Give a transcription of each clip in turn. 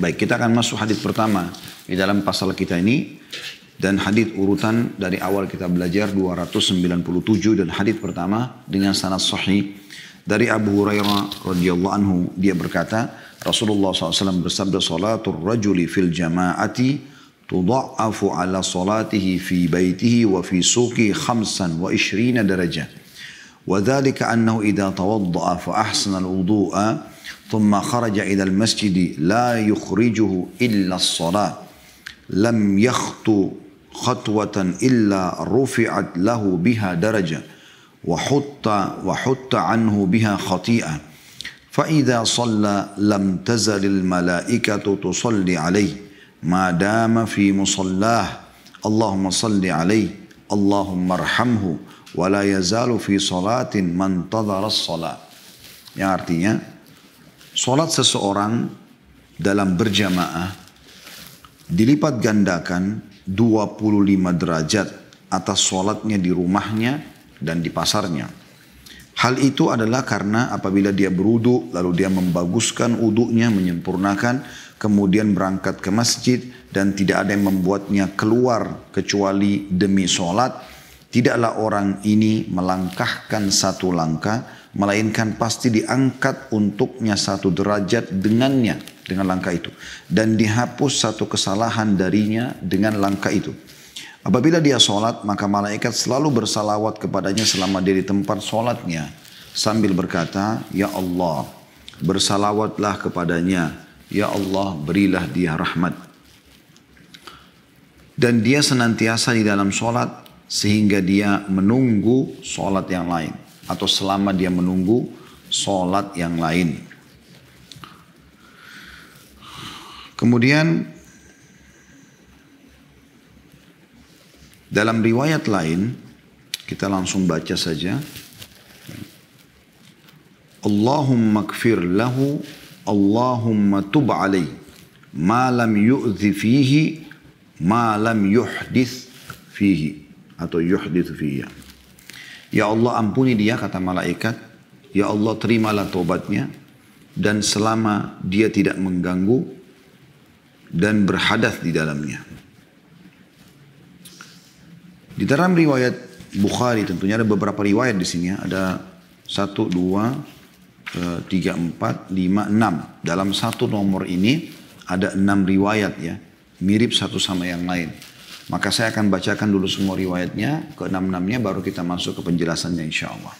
Baik, kita akan masuk hadis pertama di dalam pasal kita ini dan hadis urutan dari awal kita belajar 297 dan hadis pertama dengan sanad sahih dari Abu Hurairah radhiyallahu anhu dia berkata Rasulullah SAW bersabda salatul rajuli fil jama'ati tudha'afu ala salatihi fi baitihi wa fi suqi khamsan wa ishrina darajah wa dhalika annahu idha tawadda'a fa ahsana al-wudu'a ثم خرج إلى المسجد لا يخرجه إلا الصلاة لم يخطو خطوة إلا رفعت له بها درجة وحط وحط عنه بها خطيئة فإذا صلى لم تزل الملائكة تصلي عليه ما دام في مصلاه اللهم صل عليه اللهم ارحمه ولا يزال في صلاة من انتظر الصلاة يا artinya Sholat seseorang dalam berjamaah dilipat gandakan 25 derajat atas sholatnya di rumahnya dan di pasarnya. Hal itu adalah karena apabila dia beruduk lalu dia membaguskan uduknya, menyempurnakan, kemudian berangkat ke masjid, dan tidak ada yang membuatnya keluar kecuali demi sholat. Tidaklah orang ini melangkahkan satu langkah, melainkan pasti diangkat untuknya satu derajat dengannya dengan langkah itu dan dihapus satu kesalahan darinya dengan langkah itu. Apabila dia sholat, maka malaikat selalu bersalawat kepadanya selama dia di tempat sholatnya. Sambil berkata, Ya Allah, bersalawatlah kepadanya. Ya Allah, berilah dia rahmat. Dan dia senantiasa di dalam sholat sehingga dia menunggu sholat yang lain atau selama dia menunggu sholat yang lain. Kemudian dalam riwayat lain kita langsung baca saja. Allahumma kfir lahu Allahumma tub alai ma lam yu'zi fihi ma lam yuhdith fihi atau yuhdith fihi. Ya Allah ampuni dia kata malaikat. Ya Allah terimalah tobatnya. Dan selama dia tidak mengganggu dan berhadas di dalamnya. Di dalam riwayat Bukhari tentunya ada beberapa riwayat di sini. Ya. Ada satu, dua, eh, tiga, empat, lima, enam. Dalam satu nomor ini ada enam riwayat ya. Mirip satu sama yang lain. Maka saya akan bacakan dulu semua riwayatnya, ke enam enamnya, baru kita masuk ke penjelasannya insya Allah.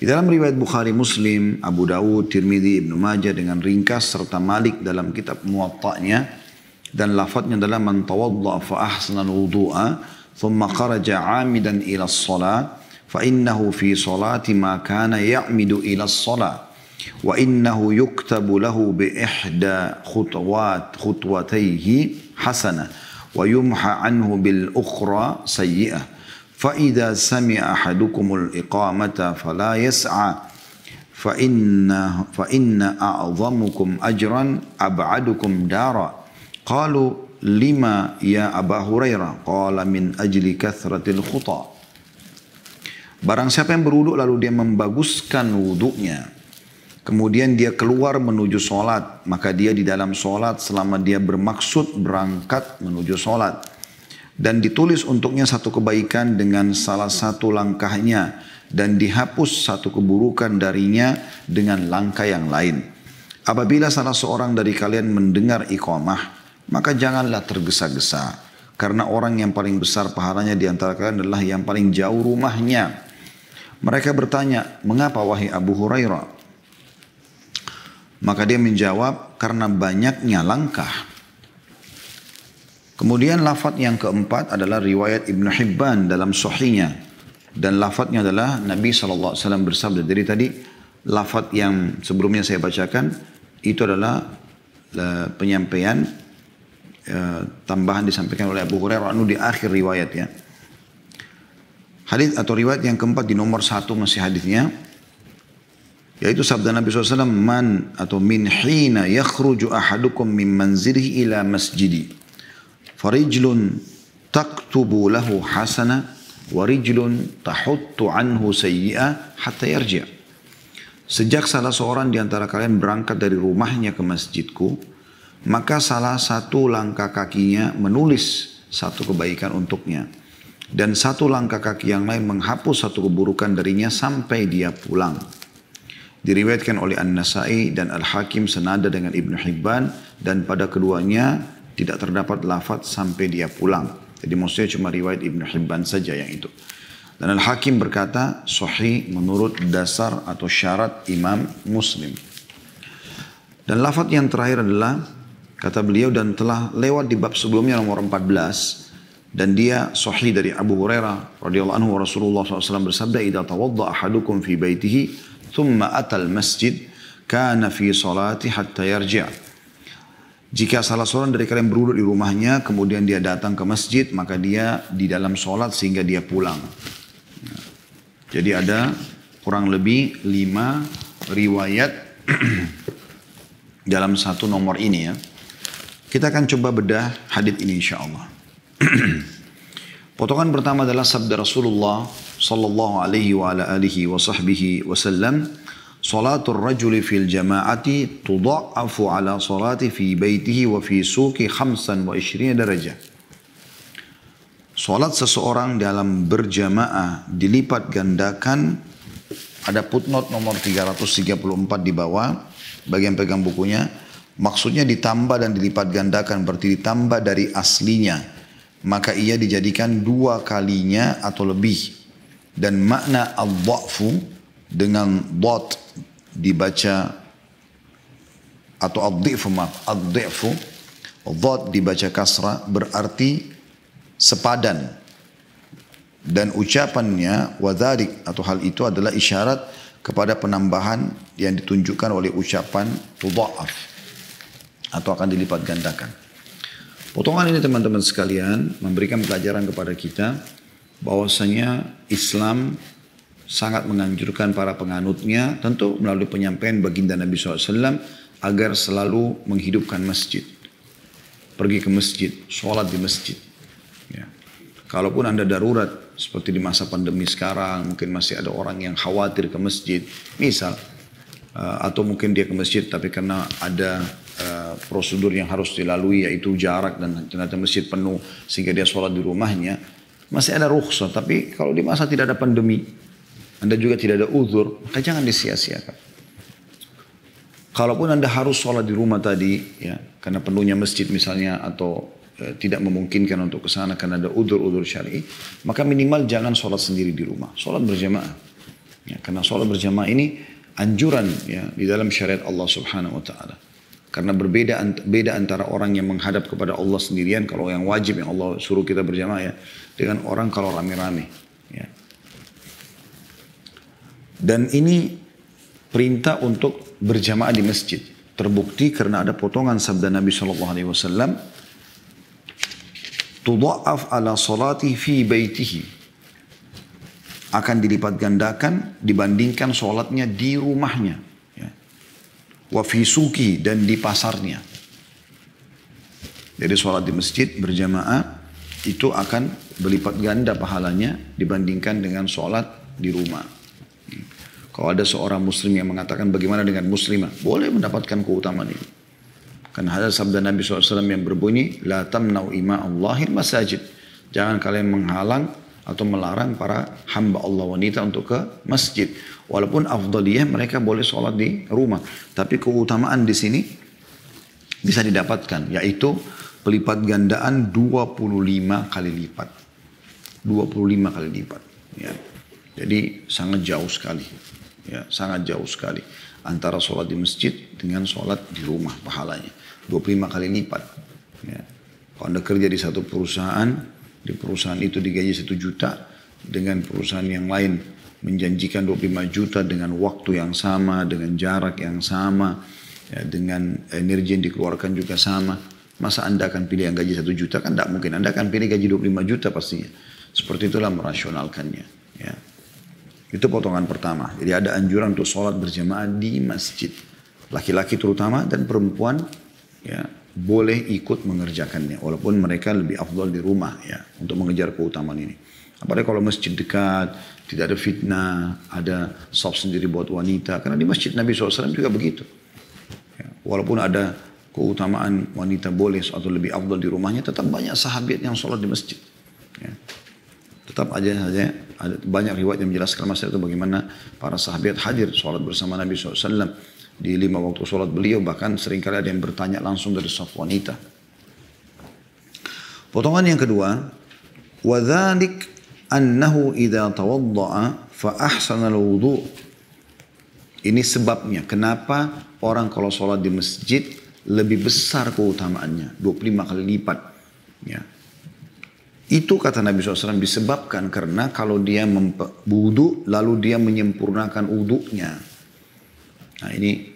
Di dalam riwayat Bukhari Muslim, Abu Dawud, Tirmidzi, Ibnu Majah dengan ringkas serta Malik dalam kitab Muwatta'nya dan lafadznya adalah man tawadda fa ahsana wudu'a thumma kharaja 'amidan ila as fa innahu fi salati ma kana ya'midu ila as wa innahu yuktabu lahu bi ihda khutwat khutwatayhi hasanah wa عنه بالأخرى سيئة فإذا sayyi'ah أحدكم الإقامة فلا يسعى iqamata فإن yas'a fa أبعدكم دارا قالوا لما يا أبا هريرة قال من أجل Aba Hurairah Barang siapa yang berwuduk lalu dia membaguskan wuduknya Kemudian dia keluar menuju sholat. Maka dia di dalam sholat selama dia bermaksud berangkat menuju sholat. Dan ditulis untuknya satu kebaikan dengan salah satu langkahnya. Dan dihapus satu keburukan darinya dengan langkah yang lain. Apabila salah seorang dari kalian mendengar iqamah, maka janganlah tergesa-gesa. Karena orang yang paling besar pahalanya di antara kalian adalah yang paling jauh rumahnya. Mereka bertanya, mengapa wahai Abu Hurairah? Maka dia menjawab, karena banyaknya langkah. Kemudian lafad yang keempat adalah riwayat Ibn Hibban dalam sohinya. Dan lafadnya adalah Nabi SAW bersabda. Jadi tadi lafad yang sebelumnya saya bacakan itu adalah eh, penyampaian eh, tambahan disampaikan oleh Abu Hurairah di akhir riwayat ya. Hadis atau riwayat yang keempat di nomor satu masih hadisnya yaitu sabda Nabi SAW, Man atau min hina yakhruju ahadukum min manzilihi ila masjidi. Farijlun taktubu lahu hasana, warijlun tahuttu anhu sayyi'a hatta yarji' Sejak salah seorang di antara kalian berangkat dari rumahnya ke masjidku, maka salah satu langkah kakinya menulis satu kebaikan untuknya. Dan satu langkah kaki yang lain menghapus satu keburukan darinya sampai dia pulang diriwayatkan oleh An-Nasai dan Al-Hakim senada dengan Ibnu Hibban dan pada keduanya tidak terdapat lafaz sampai dia pulang. Jadi maksudnya cuma riwayat Ibnu Hibban saja yang itu. Dan Al-Hakim berkata sahih menurut dasar atau syarat Imam Muslim. Dan lafaz yang terakhir adalah kata beliau dan telah lewat di bab sebelumnya nomor 14 dan dia sahih dari Abu Hurairah radhiyallahu anhu Rasulullah SAW bersabda idza tawadda ahadukum fi baitihi thumma atal masjid kana fi salati hatta yarji' Jika salah seorang dari kalian beruduk di rumahnya, kemudian dia datang ke masjid, maka dia di dalam sholat sehingga dia pulang. Jadi ada kurang lebih lima riwayat dalam satu nomor ini ya. Kita akan coba bedah hadith ini insya Allah. Potongan pertama adalah sabda Rasulullah sallallahu alaihi wa ala alihi wa sahbihi wasallam, "Salatul rajuli fil jama'ati tudha'afu ala salati fi baitihi wa fi suqi 25 darajah." Salat seseorang dalam berjamaah dilipat gandakan ada footnote nomor 334 di bawah bagian pegang bukunya maksudnya ditambah dan dilipat gandakan berarti ditambah dari aslinya maka ia dijadikan dua kalinya atau lebih. Dan makna al-dha'fu dengan dot dibaca atau al-dhi'fu maaf, al-dhi'fu dot dibaca kasra berarti sepadan. Dan ucapannya wadarik atau hal itu adalah isyarat kepada penambahan yang ditunjukkan oleh ucapan tudha'af atau akan dilipat gandakan. Potongan ini teman-teman sekalian memberikan pelajaran kepada kita bahwasanya Islam sangat menganjurkan para penganutnya tentu melalui penyampaian baginda Nabi SAW agar selalu menghidupkan masjid. Pergi ke masjid, sholat di masjid. Ya. Kalaupun Anda darurat seperti di masa pandemi sekarang mungkin masih ada orang yang khawatir ke masjid. Misal, uh, atau mungkin dia ke masjid tapi karena ada prosedur yang harus dilalui yaitu jarak dan ternyata masjid penuh sehingga dia sholat di rumahnya masih ada rukhsah tapi kalau di masa tidak ada pandemi anda juga tidak ada uzur maka jangan disia-siakan kalaupun anda harus sholat di rumah tadi ya karena penuhnya masjid misalnya atau e, tidak memungkinkan untuk ke sana karena ada uzur-uzur syari maka minimal jangan sholat sendiri di rumah sholat berjamaah ya, karena sholat berjamaah ini anjuran ya di dalam syariat Allah Subhanahu wa taala. Karena berbeda beda antara orang yang menghadap kepada Allah sendirian kalau yang wajib yang Allah suruh kita berjamaah ya dengan orang kalau rame-rame. Ya. Dan ini perintah untuk berjamaah di masjid terbukti karena ada potongan sabda Nabi Shallallahu Alaihi Wasallam tudaaf ala salati fi baitihi akan dilipat gandakan dibandingkan sholatnya di rumahnya wafisuki dan di pasarnya. Jadi sholat di masjid berjamaah itu akan berlipat ganda pahalanya dibandingkan dengan sholat di rumah. Kalau ada seorang muslim yang mengatakan bagaimana dengan muslimah, boleh mendapatkan keutamaan ini. Karena ada sabda Nabi SAW yang berbunyi, La tamnau ima Allahin masajid. Jangan kalian menghalang atau melarang para hamba Allah wanita untuk ke masjid. Walaupun afdaliyah mereka boleh sholat di rumah. Tapi keutamaan di sini bisa didapatkan. Yaitu pelipat gandaan 25 kali lipat. 25 kali lipat. Ya. Jadi sangat jauh sekali. Ya, sangat jauh sekali. Antara sholat di masjid dengan sholat di rumah pahalanya. 25 kali lipat. Ya. Kalau Anda kerja di satu perusahaan, di perusahaan itu digaji satu juta, dengan perusahaan yang lain menjanjikan 25 juta dengan waktu yang sama, dengan jarak yang sama, ya, dengan energi yang dikeluarkan juga sama. Masa Anda akan pilih yang gaji satu juta? Kan tidak mungkin. Anda akan pilih gaji 25 juta pastinya. Seperti itulah merasionalkannya. Ya. Itu potongan pertama. Jadi ada anjuran untuk sholat berjamaah di masjid. Laki-laki terutama dan perempuan ya boleh ikut mengerjakannya walaupun mereka lebih afdol di rumah ya untuk mengejar keutamaan ini. Apalagi kalau masjid dekat, tidak ada fitnah, ada sop sendiri buat wanita. Karena di masjid Nabi SAW juga begitu. Ya, walaupun ada keutamaan wanita boleh atau lebih afdol di rumahnya, tetap banyak sahabat yang sholat di masjid. Ya. Tetap aja saja ada banyak riwayat yang menjelaskan masalah itu bagaimana para sahabat hadir sholat bersama Nabi SAW di lima waktu sholat beliau bahkan seringkali ada yang bertanya langsung dari saf wanita. Potongan yang kedua, وذلك annahu idza tawadda'a fa al wudu Ini sebabnya kenapa orang kalau sholat di masjid lebih besar keutamaannya, 25 kali lipat. Ya. Itu kata Nabi SAW disebabkan karena kalau dia membudu lalu dia menyempurnakan uduknya. Nah ini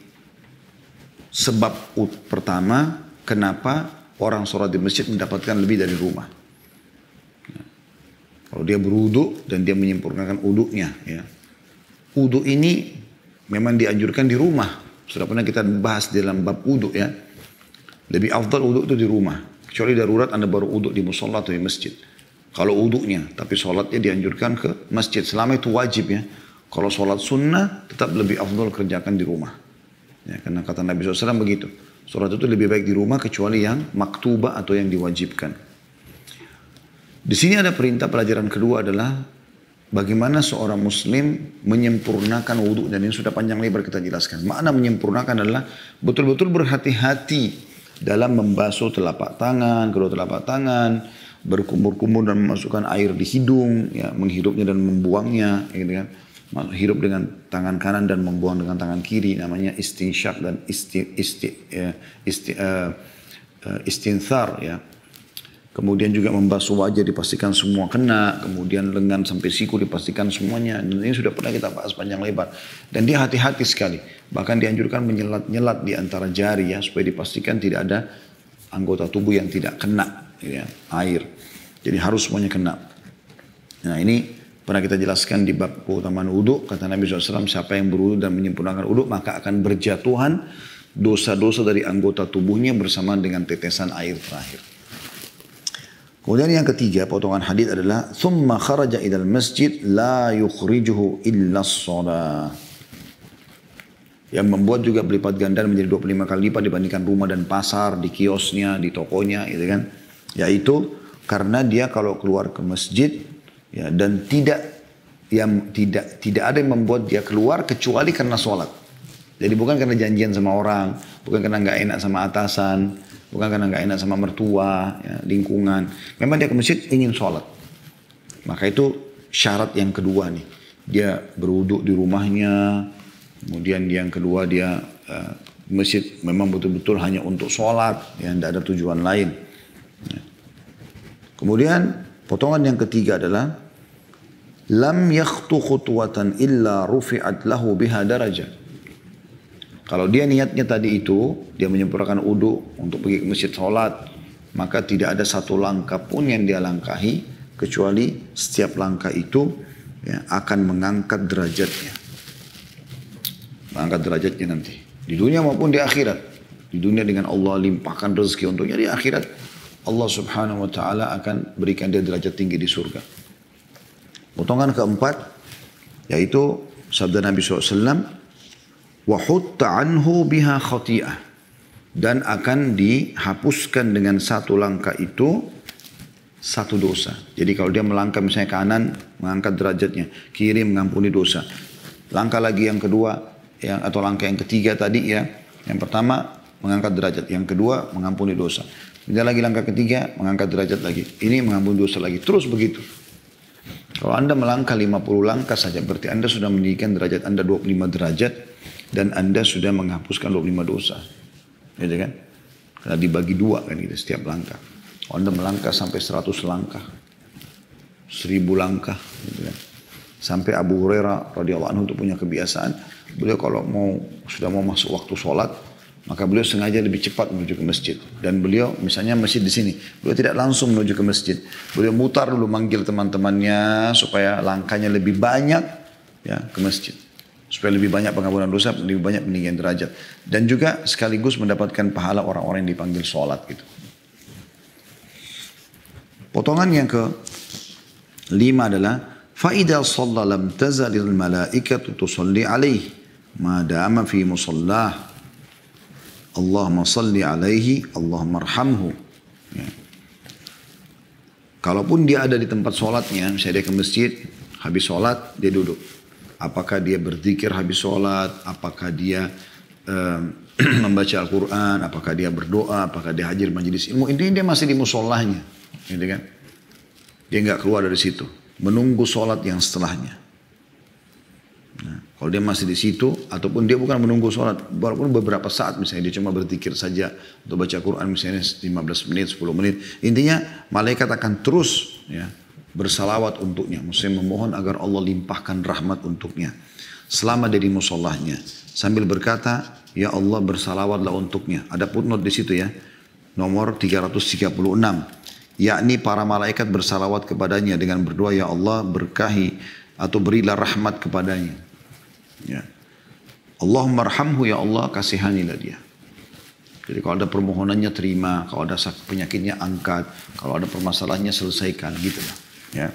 sebab pertama kenapa orang sholat di masjid mendapatkan lebih dari rumah. Kalau dia beruduk dan dia menyempurnakan uduknya. Ya. Uduk ini memang dianjurkan di rumah. Sudah pernah kita bahas dalam bab uduk ya. Lebih afdal uduk itu di rumah. Kecuali darurat Anda baru uduk di musola atau di masjid. Kalau uduknya, tapi sholatnya dianjurkan ke masjid. Selama itu wajib ya. Kalau sholat sunnah tetap lebih afdol kerjakan di rumah. Ya, karena kata Nabi SAW begitu. Sholat itu lebih baik di rumah kecuali yang maktubah atau yang diwajibkan. Di sini ada perintah pelajaran kedua adalah bagaimana seorang muslim menyempurnakan wudhu dan ini sudah panjang lebar kita jelaskan. Makna menyempurnakan adalah betul-betul berhati-hati dalam membasuh telapak tangan, kedua telapak tangan, berkumur-kumur dan memasukkan air di hidung, ya, menghidupnya dan membuangnya, gitu kan menghirup dengan tangan kanan dan membuang dengan tangan kiri namanya istinsyak dan isti, isti, uh, isti, uh, istinthar ya kemudian juga membasuh wajah dipastikan semua kena kemudian lengan sampai siku dipastikan semuanya dan ini sudah pernah kita bahas panjang lebar dan dia hati-hati sekali bahkan dianjurkan menyelat-nyelat di antara jari ya supaya dipastikan tidak ada anggota tubuh yang tidak kena ya, air jadi harus semuanya kena nah ini Pernah kita jelaskan di bab keutamaan wudhu, kata Nabi SAW, siapa yang berwudhu dan menyempurnakan wudhu, maka akan berjatuhan dosa-dosa dari anggota tubuhnya bersama dengan tetesan air terakhir. Kemudian yang ketiga potongan hadis adalah thumma kharaja ilal masjid la yukhrijuhu illa shalah. Yang membuat juga berlipat ganda menjadi 25 kali lipat dibandingkan rumah dan pasar, di kiosnya, di tokonya gitu kan. Yaitu karena dia kalau keluar ke masjid ya dan tidak yang tidak tidak ada yang membuat dia keluar kecuali karena sholat jadi bukan karena janjian sama orang bukan karena nggak enak sama atasan bukan karena nggak enak sama mertua ya, lingkungan memang dia ke masjid ingin sholat maka itu syarat yang kedua nih dia beruduk di rumahnya kemudian yang kedua dia uh, masjid memang betul-betul hanya untuk sholat ya tidak ada tujuan lain ya. kemudian Potongan yang ketiga adalah lam yakhtu khutwatan illa rufi'at lahu biha daraja. Kalau dia niatnya tadi itu, dia menyempurnakan udu untuk pergi ke masjid sholat, maka tidak ada satu langkah pun yang dia langkahi, kecuali setiap langkah itu ya, akan mengangkat derajatnya. Mengangkat derajatnya nanti. Di dunia maupun di akhirat. Di dunia dengan Allah limpahkan rezeki untuknya, di akhirat Allah subhanahu wa ta'ala akan berikan dia derajat tinggi di surga. Potongan keempat, yaitu sabda Nabi SAW, وَحُتَّ عَنْهُ بِهَا خَطِئَةً Dan akan dihapuskan dengan satu langkah itu, satu dosa. Jadi kalau dia melangkah misalnya kanan, mengangkat derajatnya. Kiri mengampuni dosa. Langkah lagi yang kedua, yang, atau langkah yang ketiga tadi ya. Yang pertama, mengangkat derajat. Yang kedua, mengampuni dosa. Kita lagi langkah ketiga, mengangkat derajat lagi. Ini mengampuni dosa lagi. Terus begitu. Kalau Anda melangkah 50 langkah saja, berarti Anda sudah meninggikan derajat Anda 25 derajat. Dan Anda sudah menghapuskan 25 dosa. Ya, ya kan? Karena dibagi dua kan gitu, setiap langkah. Kalau Anda melangkah sampai 100 langkah. 1000 langkah. Gitu kan? Sampai Abu Hurairah radhiyallahu anhu itu punya kebiasaan. Beliau kalau mau sudah mau masuk waktu sholat, maka beliau sengaja lebih cepat menuju ke masjid. Dan beliau misalnya masjid di sini. Beliau tidak langsung menuju ke masjid. Beliau mutar dulu manggil teman-temannya supaya langkahnya lebih banyak ya ke masjid. Supaya lebih banyak pengampunan dosa, lebih banyak peninggian derajat. Dan juga sekaligus mendapatkan pahala orang-orang yang dipanggil sholat gitu. Potongan yang ke lima adalah فَإِذَا صَلَّى لَمْ تَزَلِ الْمَلَائِكَةُ تُصَلِّ عَلَيْهِ مَا دَامَ فِي Allahumma salli alaihi, Allahumma arhamhu. Ya. Kalaupun dia ada di tempat sholatnya, misalnya dia ke masjid, habis sholat dia duduk. Apakah dia berzikir habis sholat, apakah dia um, membaca Al-Quran, apakah dia berdoa, apakah dia hajir majelis ilmu. Intinya dia masih di musolahnya. Gitu kan? Dia nggak keluar dari situ. Menunggu sholat yang setelahnya. Kalau dia masih di situ, ataupun dia bukan menunggu sholat, walaupun beberapa saat misalnya dia cuma berzikir saja atau baca Quran misalnya 15 menit, 10 menit. Intinya malaikat akan terus ya, bersalawat untuknya. Muslim memohon agar Allah limpahkan rahmat untuknya. Selama dari musolahnya. Sambil berkata, Ya Allah bersalawatlah untuknya. Ada footnote di situ ya. Nomor 336. Yakni para malaikat bersalawat kepadanya dengan berdoa, Ya Allah berkahi atau berilah rahmat kepadanya. Ya. Allahumma arhamhu ya Allah kasihanilah dia. Jadi kalau ada permohonannya terima, kalau ada penyakitnya angkat, kalau ada permasalahannya selesaikan gitu lah. Ya.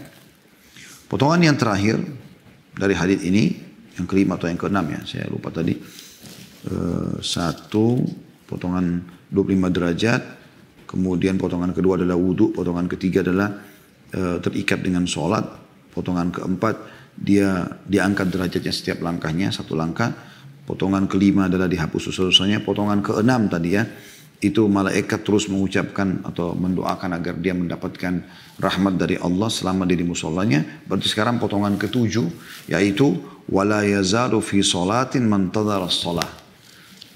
Potongan yang terakhir dari hadis ini yang kelima atau yang keenam ya, saya lupa tadi. E, satu potongan 25 derajat, kemudian potongan kedua adalah wudhu, potongan ketiga adalah e, terikat dengan sholat, potongan keempat dia diangkat derajatnya setiap langkahnya satu langkah potongan kelima adalah dihapus dosa-dosanya potongan keenam tadi ya itu malaikat terus mengucapkan atau mendoakan agar dia mendapatkan rahmat dari Allah selama di musolanya. Berarti sekarang potongan ketujuh yaitu wala yazalu fi salatin man salah.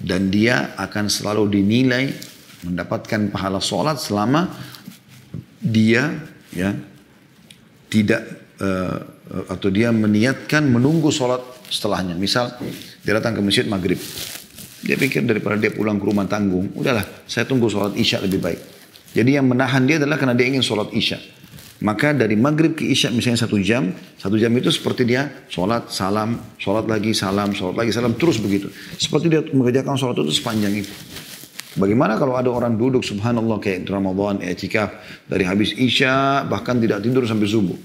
Dan dia akan selalu dinilai mendapatkan pahala salat selama dia ya tidak uh, Eh, atau dia meniatkan menunggu sholat setelahnya. Misal dia datang ke masjid maghrib. Dia pikir daripada dia pulang ke rumah tanggung, udahlah saya tunggu sholat isya lebih baik. Jadi yang menahan dia adalah karena dia ingin sholat isya. Maka dari maghrib ke isya misalnya satu jam, satu jam itu seperti dia sholat, salam, sholat lagi, salam, sholat lagi, salam, terus begitu. Seperti dia mengerjakan sholat itu sepanjang itu. Bagaimana kalau ada orang duduk subhanallah kayak Ramadan, etikaf dari habis isya bahkan tidak tidur sampai subuh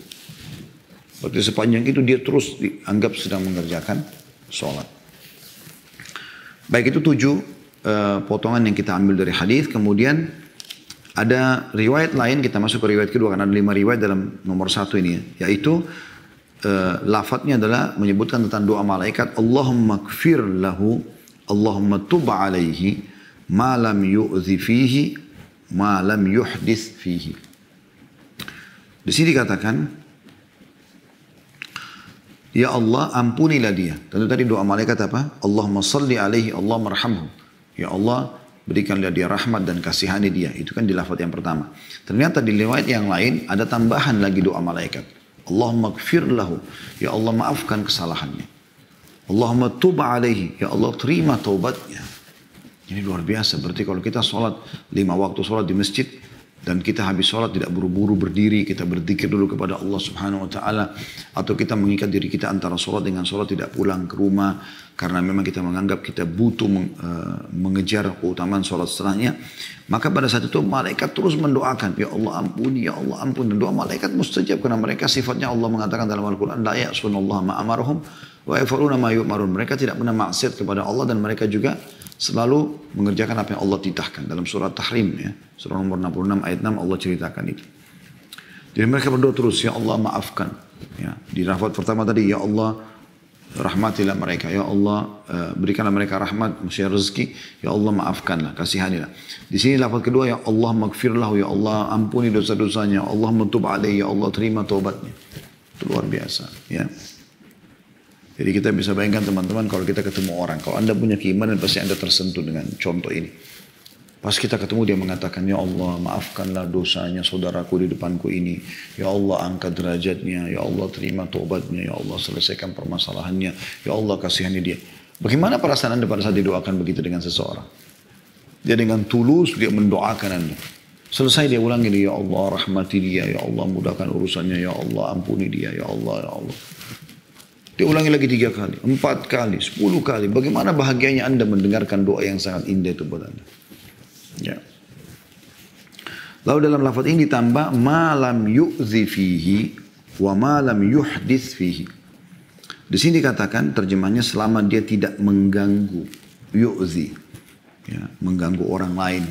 sepanjang itu dia terus dianggap sedang mengerjakan sholat. Baik itu tujuh uh, potongan yang kita ambil dari hadis. Kemudian ada riwayat lain kita masuk ke riwayat kedua karena ada lima riwayat dalam nomor satu ini ya, yaitu uh, lafadznya adalah menyebutkan tentang doa malaikat Allahumma kfir lahu Allahumma tub alaihi ma lam yu'zi fihi ma lam yuhdis fihi. Di sini dikatakan Ya Allah ampunilah dia. Tentu tadi doa malaikat apa? Allahumma salli alaihi Allah marhamhu. Ya Allah berikanlah dia rahmat dan kasihani dia. Itu kan di lafaz yang pertama. Ternyata di riwayat yang lain ada tambahan lagi doa malaikat. Allahumma gfir lahu. Ya Allah maafkan kesalahannya. Allahumma tub alaihi. Ya Allah terima taubatnya. Ini luar biasa. Berarti kalau kita sholat lima waktu sholat di masjid, dan kita habis sholat tidak buru-buru berdiri, kita berzikir dulu kepada Allah Subhanahu Wa Taala, atau kita mengikat diri kita antara sholat dengan sholat tidak pulang ke rumah karena memang kita menganggap kita butuh eh, mengejar keutamaan sholat setelahnya, maka pada saat itu malaikat terus mendoakan, ya Allah ampuni, ya Allah ampun, dan doa malaikat mustajab karena mereka sifatnya Allah mengatakan dalam Al-Quran, la sunallah ma'amarhum wa yafaruna ma marun. Mereka tidak pernah maksiat kepada Allah dan mereka juga selalu mengerjakan apa yang Allah titahkan dalam surat Tahrim ya surah nomor 66 ayat 6 Allah ceritakan itu jadi mereka berdoa terus ya Allah maafkan ya di rafat pertama tadi ya Allah rahmatilah mereka ya Allah eh, berikanlah mereka rahmat musyair rezeki ya Allah maafkanlah kasihanilah di sini lafaz kedua ya Allah maghfirlahu ya Allah ampuni dosa-dosanya ya Allah mentub alaihi ya Allah terima taubatnya itu luar biasa ya jadi kita bisa bayangkan teman-teman kalau kita ketemu orang, kalau anda punya keimanan pasti anda tersentuh dengan contoh ini. Pas kita ketemu dia mengatakan, Ya Allah maafkanlah dosanya saudaraku di depanku ini. Ya Allah angkat derajatnya. Ya Allah terima tobatnya. Ya Allah selesaikan permasalahannya. Ya Allah kasihani dia. Bagaimana perasaan anda pada saat didoakan begitu dengan seseorang? Dia dengan tulus dia mendoakan anda. Selesai dia ulangi dia, Ya Allah rahmati dia. Ya Allah mudahkan urusannya. Ya Allah ampuni dia. Ya Allah, Ya Allah. Dia ulangi lagi tiga kali, empat kali, sepuluh kali. Bagaimana bahagianya Anda mendengarkan doa yang sangat indah itu buat Anda. Ya. Lalu dalam lafaz ini ditambah malam yu'zi fihi wa malam yuhdis fihi. Di sini dikatakan terjemahnya selama dia tidak mengganggu yu'zi. Ya, mengganggu orang lain.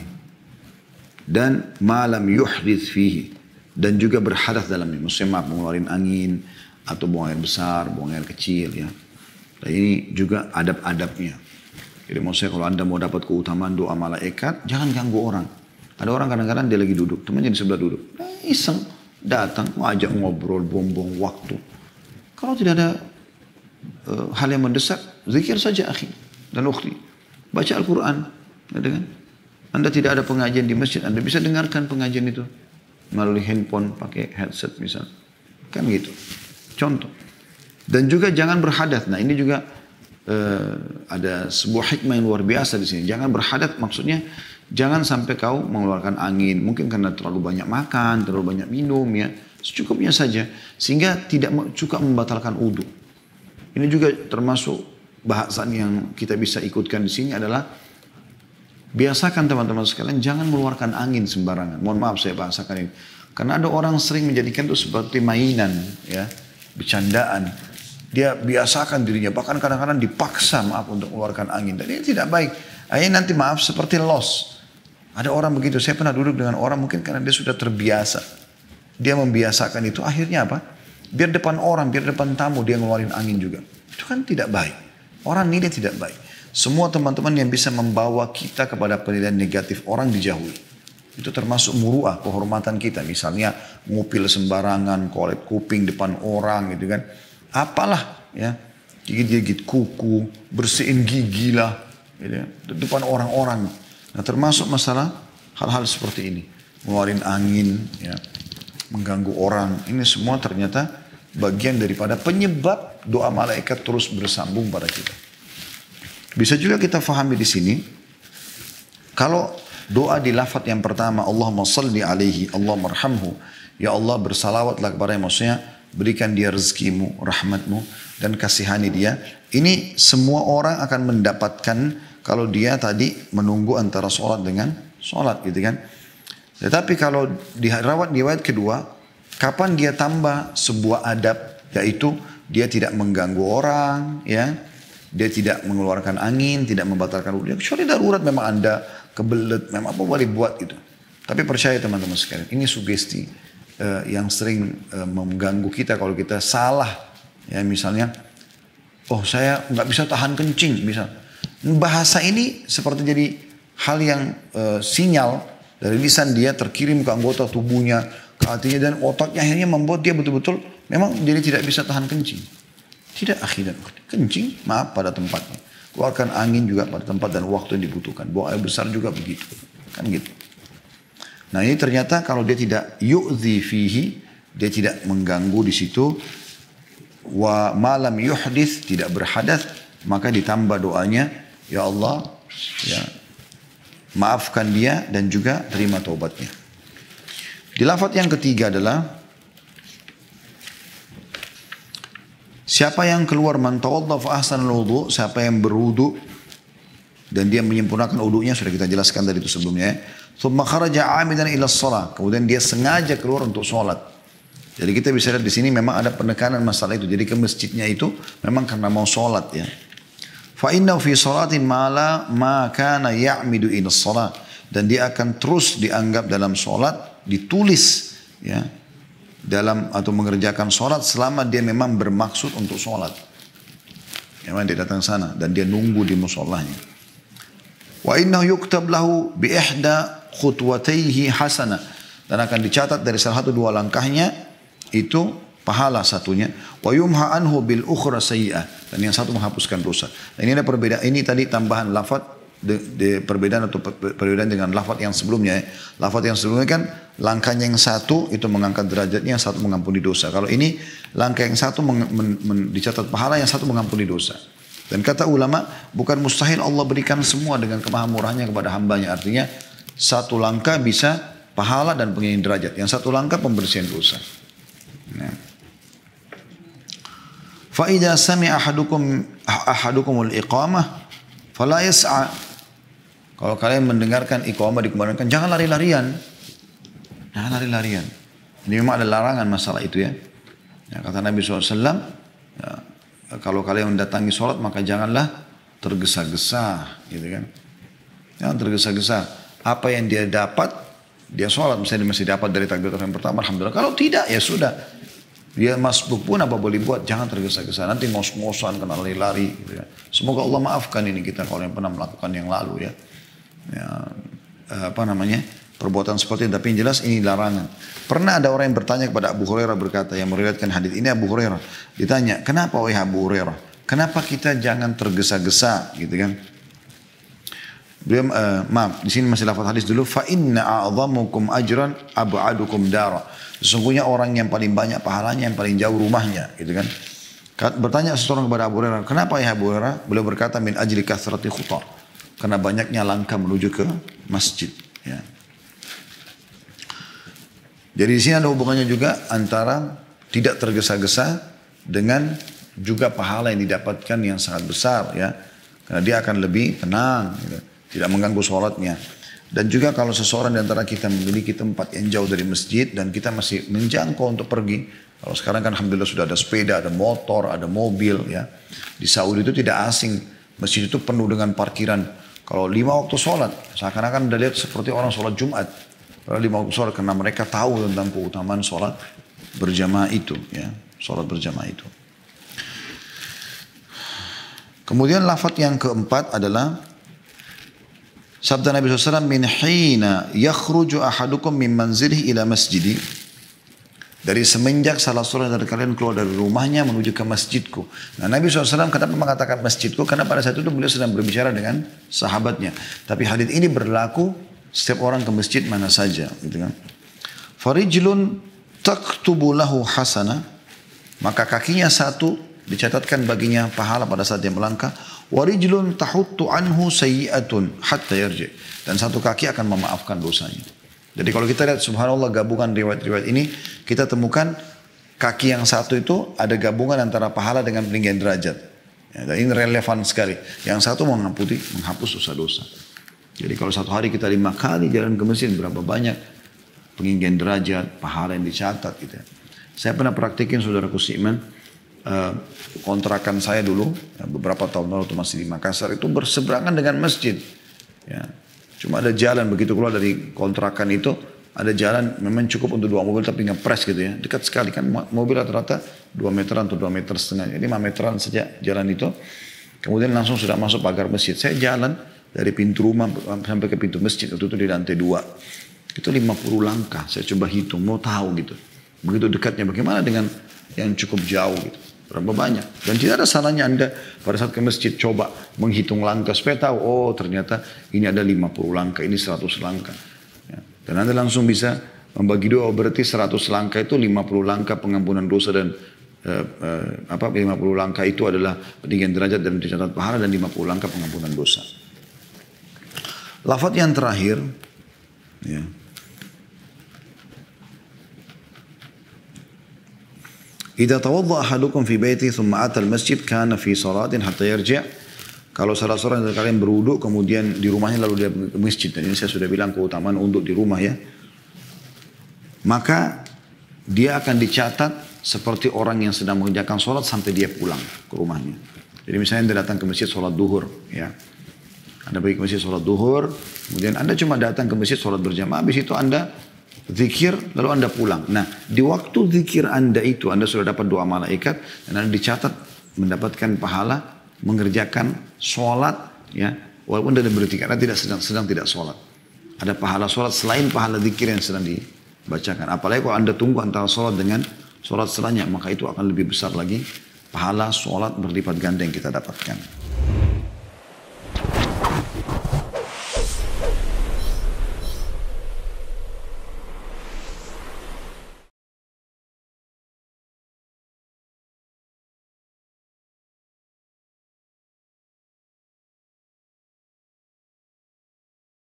Dan malam yuhdis fihi. Dan juga berhadas dalamnya. Maksudnya maaf, mengeluarkan angin, atau buang air besar, buang air kecil ya. Dan nah, ini juga adab-adabnya. Jadi mau saya kalau anda mau dapat keutamaan doa malaikat, jangan ganggu orang. Ada orang kadang-kadang dia lagi duduk, temannya di sebelah duduk. Nah, iseng datang, mau ajak ngobrol, bombong waktu. Kalau tidak ada uh, hal yang mendesak, zikir saja akhi dan ukhti. Baca Al-Quran. Ya, anda tidak ada pengajian di masjid, Anda bisa dengarkan pengajian itu melalui handphone pakai headset misal. Kan gitu. Contoh. Dan juga jangan berhadat. Nah ini juga uh, ada sebuah hikmah yang luar biasa di sini. Jangan berhadat maksudnya jangan sampai kau mengeluarkan angin. Mungkin karena terlalu banyak makan, terlalu banyak minum ya. Secukupnya saja. Sehingga tidak cukup membatalkan wudhu. Ini juga termasuk bahasan yang kita bisa ikutkan di sini adalah biasakan teman-teman sekalian jangan mengeluarkan angin sembarangan. Mohon maaf saya bahasakan ini. Karena ada orang sering menjadikan itu seperti mainan ya bercandaan. Dia biasakan dirinya, bahkan kadang-kadang dipaksa maaf untuk mengeluarkan angin. Dan ini tidak baik. Akhirnya nanti maaf seperti los. Ada orang begitu, saya pernah duduk dengan orang mungkin karena dia sudah terbiasa. Dia membiasakan itu, akhirnya apa? Biar depan orang, biar depan tamu dia ngeluarin angin juga. Itu kan tidak baik. Orang nilai tidak baik. Semua teman-teman yang bisa membawa kita kepada penilaian negatif orang dijauhi. Itu termasuk muruah kehormatan kita. Misalnya ngupil sembarangan, kolet kuping depan orang gitu kan. Apalah ya. Gigit-gigit kuku, bersihin gigi lah. Gitu ya. Depan orang-orang. Nah termasuk masalah hal-hal seperti ini. Ngeluarin angin ya. Mengganggu orang. Ini semua ternyata bagian daripada penyebab doa malaikat terus bersambung pada kita. Bisa juga kita fahami di sini. Kalau Doa di lafad yang pertama, Allahumma salli alaihi, Allah marhamhu. Ya Allah bersalawatlah kepada maksudnya berikan dia rezekimu, rahmatmu dan kasihani dia. Ini semua orang akan mendapatkan kalau dia tadi menunggu antara sholat dengan sholat gitu kan. Tetapi kalau dirawat di riwayat kedua, kapan dia tambah sebuah adab yaitu dia tidak mengganggu orang ya, dia tidak mengeluarkan angin, tidak membatalkan wudhu. Ya, kecuali darurat memang anda kebelet, memang apa boleh buat gitu. Tapi percaya teman-teman sekalian, ini sugesti uh, yang sering uh, mengganggu kita kalau kita salah. Ya misalnya, oh saya nggak bisa tahan kencing, misal. Bahasa ini seperti jadi hal yang uh, sinyal dari lisan dia terkirim ke anggota tubuhnya, ke hatinya dan otaknya akhirnya membuat dia betul-betul memang jadi tidak bisa tahan kencing. Tidak akhirnya kencing, maaf pada tempatnya. Keluarkan angin juga pada tempat dan waktu yang dibutuhkan. Buang air besar juga begitu. Kan gitu. Nah ini ternyata kalau dia tidak yu'zi fihi, dia tidak mengganggu di situ. Wa malam yuhdith, tidak berhadas, maka ditambah doanya, Ya Allah, ya maafkan dia dan juga terima taubatnya. Di lafad yang ketiga adalah Siapa yang keluar mantawadda fa ahsanal wudu, siapa yang berwudu dan dia menyempurnakan wudunya sudah kita jelaskan dari itu sebelumnya ya. Thumma kharaja amidan ila shalah. Kemudian dia sengaja keluar untuk salat. Jadi kita bisa lihat di sini memang ada penekanan masalah itu. Jadi ke masjidnya itu memang karena mau salat ya. Fa innahu fi salatin mala ma kana ya'midu ila shalah dan dia akan terus dianggap dalam salat ditulis ya dalam atau mengerjakan sholat selama dia memang bermaksud untuk sholat. Memang dia datang sana dan dia nunggu di musolahnya. Wa inna yuktab lahu bi ihda khutwataihi hasana. Dan akan dicatat dari salah satu dua langkahnya itu pahala satunya wa yumha anhu bil ukhra sayyi'ah dan yang satu menghapuskan dosa. Ini ada perbedaan ini tadi tambahan lafad de, de perbedaan atau perbedaan dengan lafat yang sebelumnya. Ya. Lafat yang sebelumnya kan langkahnya yang satu itu mengangkat derajatnya, yang satu mengampuni dosa. Kalau ini langkah yang satu men, men, men, dicatat pahala, yang satu mengampuni dosa. Dan kata ulama bukan mustahil Allah berikan semua dengan kemahamurahnya kepada hambanya. Artinya satu langkah bisa pahala dan pengingin derajat. Yang satu langkah pembersihan dosa. Nah. فإذا sami ahadukum ahadukumul iqamah فلا يسعى kalau kalian mendengarkan iqamah dikumandangkan, jangan lari-larian. Jangan lari-larian. Ini memang ada larangan masalah itu ya. ya kata Nabi SAW, ya, kalau kalian mendatangi sholat maka janganlah tergesa-gesa gitu kan. Jangan tergesa-gesa. Apa yang dia dapat, dia sholat. Misalnya dia masih dapat dari takbir yang pertama, Alhamdulillah. Kalau tidak, ya sudah. Dia masbuk pun apa boleh buat, jangan tergesa-gesa. Nanti ngos-ngosan, kena lari-lari. Gitu kan. Semoga Allah maafkan ini kita kalau yang pernah melakukan yang lalu ya ya, eh, apa namanya perbuatan seperti itu. Tapi yang jelas ini larangan. Pernah ada orang yang bertanya kepada Abu Hurairah berkata yang meriwayatkan hadis ini Abu Hurairah ditanya kenapa oleh Abu Hurairah kenapa kita jangan tergesa-gesa gitu kan? Beliau uh, maaf di sini masih lafaz hadis dulu Fa'inna inna a'zamukum ajran ab'adukum dara. Sesungguhnya orang yang paling banyak pahalanya yang paling jauh rumahnya gitu kan. Bertanya seseorang kepada Abu Hurairah, "Kenapa ya Abu Hurairah?" Beliau berkata, "Min ajli kasrati khutar." Karena banyaknya langkah menuju ke masjid. Ya. Jadi di sini ada hubungannya juga antara tidak tergesa-gesa dengan juga pahala yang didapatkan yang sangat besar ya. Karena dia akan lebih tenang, gitu. tidak mengganggu sholatnya. Dan juga kalau seseorang di antara kita memiliki tempat yang jauh dari masjid dan kita masih menjangkau untuk pergi. Kalau sekarang kan Alhamdulillah sudah ada sepeda, ada motor, ada mobil ya. Di Saudi itu tidak asing. Masjid itu penuh dengan parkiran kalau lima waktu sholat, seakan-akan Anda lihat seperti orang sholat Jumat. Lima waktu sholat, karena mereka tahu tentang keutamaan sholat berjamaah itu. ya Sholat berjamaah itu. Kemudian lafad yang keempat adalah Sabda Nabi SAW, Min hina yakhruju ahadukum min manzilih ila masjidi dari semenjak salah seorang dari kalian keluar dari rumahnya menuju ke masjidku. Nah Nabi SAW kenapa mengatakan masjidku? Karena pada saat itu beliau sedang berbicara dengan sahabatnya. Tapi hadis ini berlaku setiap orang ke masjid mana saja. Gitu kan. Farijlun taktubu lahu hasana. Maka kakinya satu dicatatkan baginya pahala pada saat dia melangkah. Warijlun tahuttu anhu sayyiatun hatta yarji. Dan satu kaki akan memaafkan dosanya. Jadi kalau kita lihat subhanallah gabungan riwayat-riwayat ini kita temukan kaki yang satu itu ada gabungan antara pahala dengan peninggian derajat. Ya, ini relevan sekali. Yang satu mau menghapus dosa-dosa. Jadi kalau satu hari kita lima kali jalan ke mesin berapa banyak peninggian derajat, pahala yang dicatat gitu. Ya. Saya pernah praktikin saudara kusiman eh, kontrakan saya dulu ya, beberapa tahun lalu masih di Makassar itu berseberangan dengan masjid. Ya, Cuma ada jalan begitu keluar dari kontrakan itu, ada jalan memang cukup untuk dua mobil tapi ngepres gitu ya. Dekat sekali kan mobil rata-rata 2 meteran atau dua meter setengah. ini 5 meteran saja jalan itu. Kemudian langsung sudah masuk pagar masjid. Saya jalan dari pintu rumah sampai ke pintu masjid. Itu, tuh di lantai dua. Itu lima puluh langkah. Saya coba hitung, mau tahu gitu. Begitu dekatnya bagaimana dengan yang cukup jauh gitu. Berapa banyak. Dan tidak ada salahnya Anda pada saat ke masjid coba menghitung langkah supaya tahu, oh ternyata ini ada 50 langkah, ini 100 langkah. Ya. Dan Anda langsung bisa membagi dua, oh, berarti 100 langkah itu 50 langkah pengampunan dosa dan eh, eh, apa 50 langkah itu adalah peninggian derajat dan dicatat pahala dan 50 langkah pengampunan dosa. Lafat yang terakhir, ya, Idza tawadda ahadukum fi baiti thumma ata al-masjid kana fi salatin hatta yarji'. Kalau salah seorang dari kalian beruduk kemudian di rumahnya lalu dia ke masjid. Dan ini saya sudah bilang keutamaan untuk di rumah ya. Maka dia akan dicatat seperti orang yang sedang mengerjakan sholat sampai dia pulang ke rumahnya. Jadi misalnya anda datang ke masjid sholat duhur ya. Anda pergi ke masjid sholat duhur, kemudian Anda cuma datang ke masjid sholat berjamaah, habis itu Anda zikir lalu Anda pulang. Nah, di waktu zikir Anda itu Anda sudah dapat doa malaikat dan Anda dicatat mendapatkan pahala mengerjakan sholat ya walaupun anda berhenti karena tidak sedang sedang tidak sholat ada pahala sholat selain pahala zikir yang sedang dibacakan apalagi kalau anda tunggu antara sholat dengan sholat selanjutnya maka itu akan lebih besar lagi pahala sholat berlipat ganda yang kita dapatkan.